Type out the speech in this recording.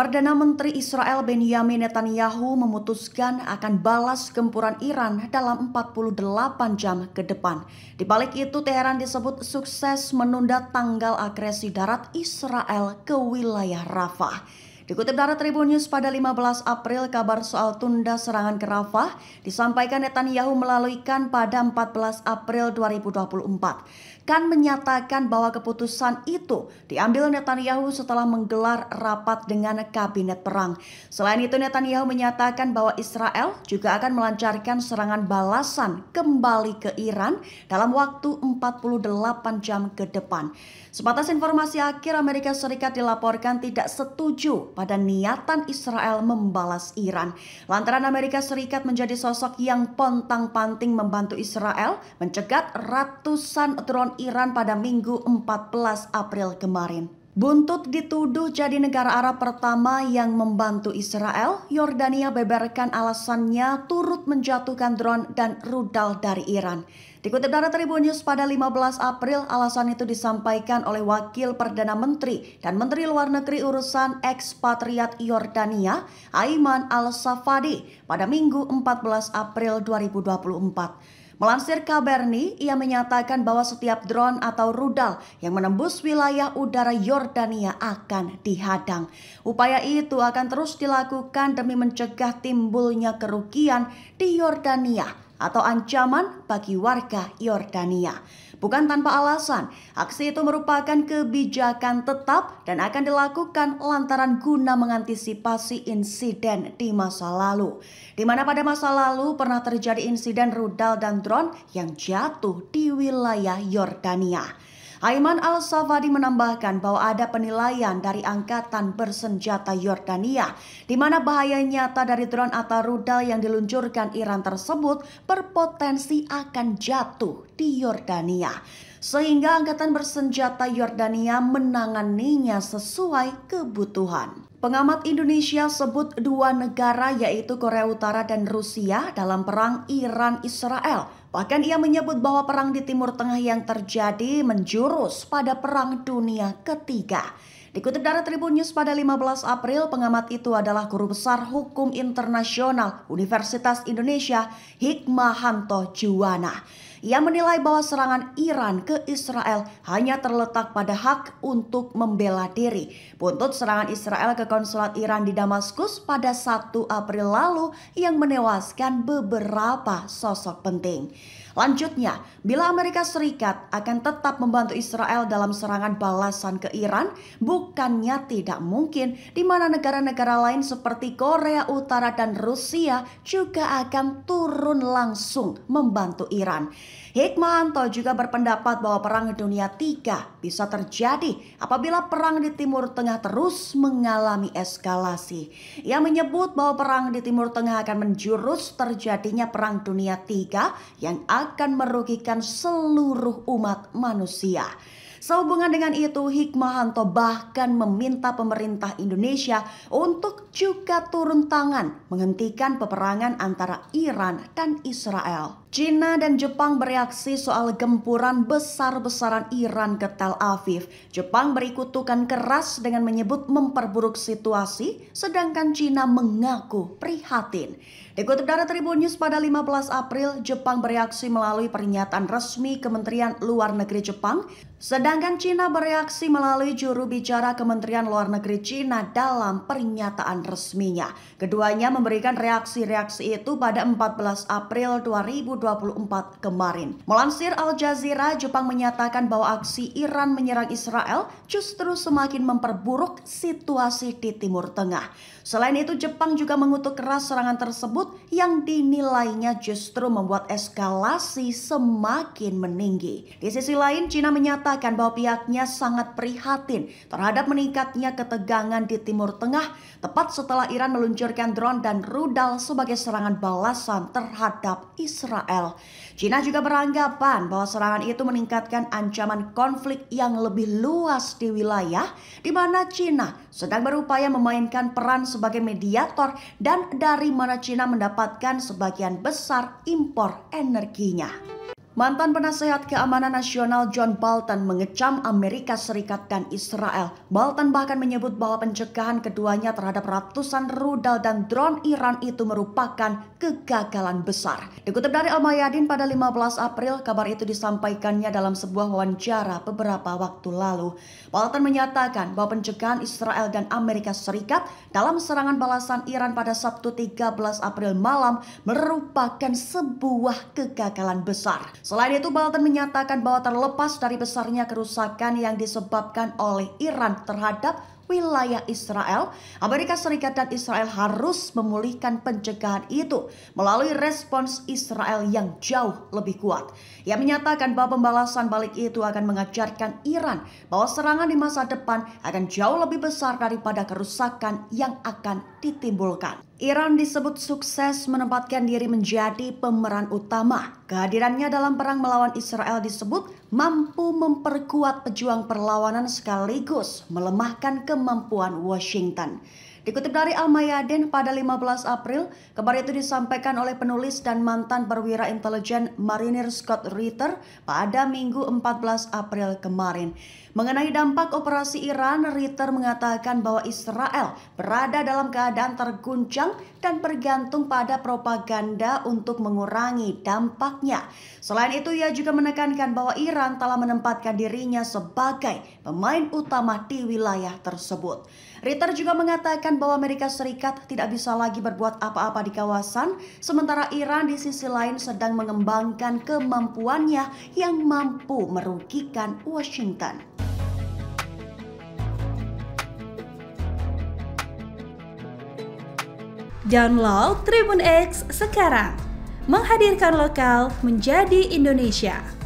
Perdana Menteri Israel Benjamin Netanyahu memutuskan akan balas gempuran Iran dalam 48 jam ke depan. Di balik itu, Teheran disebut sukses menunda tanggal agresi darat Israel ke wilayah Rafah. Dikutip dari Tribun News pada 15 April, kabar soal tunda serangan ke Rafah disampaikan Netanyahu melalui kan pada 14 April 2024 bahkan menyatakan bahwa keputusan itu diambil Netanyahu setelah menggelar rapat dengan kabinet perang. Selain itu Netanyahu menyatakan bahwa Israel juga akan melancarkan serangan balasan kembali ke Iran dalam waktu 48 jam ke depan. Sebatas informasi akhir Amerika Serikat dilaporkan tidak setuju pada niatan Israel membalas Iran. Lantaran Amerika Serikat menjadi sosok yang pontang-panting membantu Israel mencegat ratusan drone Iran pada Minggu 14 April kemarin. Buntut dituduh jadi negara Arab pertama yang membantu Israel, Yordania beberkan alasannya turut menjatuhkan drone dan rudal dari Iran. Dikutip dari Tribun News pada 15 April, alasan itu disampaikan oleh Wakil Perdana Menteri dan Menteri Luar Negeri Urusan Ekspatriat Yordania, Aiman Al-Safadi, pada Minggu 14 April 2024. Melansir Kaberni, ia menyatakan bahwa setiap drone atau rudal yang menembus wilayah udara Yordania akan dihadang. Upaya itu akan terus dilakukan demi mencegah timbulnya kerugian di Yordania atau ancaman bagi warga Yordania. Bukan tanpa alasan, aksi itu merupakan kebijakan tetap dan akan dilakukan lantaran guna mengantisipasi insiden di masa lalu. Di mana pada masa lalu pernah terjadi insiden rudal dan drone yang jatuh di wilayah Yordania. Aiman Al-Safadi menambahkan bahwa ada penilaian dari Angkatan Bersenjata Yordania di mana bahaya nyata dari drone atau rudal yang diluncurkan Iran tersebut berpotensi akan jatuh di Yordania sehingga angkatan bersenjata Yordania menanganinya sesuai kebutuhan. Pengamat Indonesia sebut dua negara yaitu Korea Utara dan Rusia dalam perang Iran-Israel. Bahkan ia menyebut bahwa perang di Timur Tengah yang terjadi menjurus pada Perang Dunia Ketiga. Dikutip dari Tribun News pada 15 April, pengamat itu adalah Guru Besar Hukum Internasional Universitas Indonesia Hikmahanto Juwana. Ia menilai bahwa serangan Iran ke Israel hanya terletak pada hak untuk membela diri. Buntut serangan Israel ke konsulat Iran di Damaskus pada 1 April lalu yang menewaskan beberapa sosok penting. Lanjutnya, bila Amerika Serikat akan tetap membantu Israel dalam serangan balasan ke Iran, bukannya tidak mungkin di mana negara-negara lain seperti Korea Utara dan Rusia juga akan turun langsung membantu Iran. Hikmahanto juga berpendapat bahwa Perang Dunia III bisa terjadi apabila perang di Timur Tengah terus mengalami eskalasi. Ia menyebut bahwa perang di Timur Tengah akan menjurus terjadinya Perang Dunia III yang akan merugikan seluruh umat manusia. Sehubungan dengan itu, Hikmahanto bahkan meminta pemerintah Indonesia untuk juga turun tangan menghentikan peperangan antara Iran dan Israel. Cina dan Jepang bereaksi soal gempuran besar-besaran Iran ke Tel Aviv. Jepang berikutukan keras dengan menyebut memperburuk situasi, sedangkan Cina mengaku prihatin. Dikutip dari Tribun News pada 15 April, Jepang bereaksi melalui pernyataan resmi Kementerian Luar Negeri Jepang, sedangkan Cina bereaksi melalui juru bicara Kementerian Luar Negeri Cina dalam pernyataan resminya. Keduanya memberikan reaksi-reaksi itu pada 14 April 2020 2024 kemarin. Melansir Al Jazeera, Jepang menyatakan bahwa aksi Iran menyerang Israel justru semakin memperburuk situasi di Timur Tengah. Selain itu, Jepang juga mengutuk keras serangan tersebut yang dinilainya justru membuat eskalasi semakin meninggi. Di sisi lain, China menyatakan bahwa pihaknya sangat prihatin terhadap meningkatnya ketegangan di Timur Tengah tepat setelah Iran meluncurkan drone dan rudal sebagai serangan balasan terhadap Israel. Israel. Cina juga beranggapan bahwa serangan itu meningkatkan ancaman konflik yang lebih luas di wilayah di mana Cina sedang berupaya memainkan peran sebagai mediator dan dari mana Cina mendapatkan sebagian besar impor energinya. Mantan penasehat keamanan nasional John Bolton mengecam Amerika Serikat dan Israel. Bolton bahkan menyebut bahwa pencegahan keduanya terhadap ratusan rudal dan drone Iran itu merupakan kegagalan besar. Dikutip dari Al-Mayadin pada 15 April, kabar itu disampaikannya dalam sebuah wawancara beberapa waktu lalu. Bolton menyatakan bahwa pencegahan Israel dan Amerika Serikat dalam serangan balasan Iran pada Sabtu 13 April malam merupakan sebuah kegagalan besar. Selain itu, Bolton menyatakan bahwa terlepas dari besarnya kerusakan yang disebabkan oleh Iran terhadap wilayah Israel, Amerika Serikat dan Israel harus memulihkan pencegahan itu melalui respons Israel yang jauh lebih kuat. Ia menyatakan bahwa pembalasan balik itu akan mengajarkan Iran bahwa serangan di masa depan akan jauh lebih besar daripada kerusakan yang akan ditimbulkan. Iran disebut sukses menempatkan diri menjadi pemeran utama. Kehadirannya dalam perang melawan Israel disebut mampu memperkuat pejuang perlawanan sekaligus melemahkan ke kemampuan Washington. Dikutip dari Al-Mayadin pada 15 April, kabar itu disampaikan oleh penulis dan mantan perwira intelijen Marinir Scott Ritter pada Minggu 14 April kemarin. Mengenai dampak operasi Iran, Ritter mengatakan bahwa Israel berada dalam keadaan terguncang dan bergantung pada propaganda untuk mengurangi dampaknya. Selain itu, ia juga menekankan bahwa Iran telah menempatkan dirinya sebagai pemain utama di wilayah tersebut. Ritter juga mengatakan bahwa Amerika Serikat tidak bisa lagi berbuat apa-apa di kawasan, sementara Iran di sisi lain sedang mengembangkan kemampuannya yang mampu merugikan Washington. Download Tribun X sekarang, menghadirkan lokal menjadi Indonesia.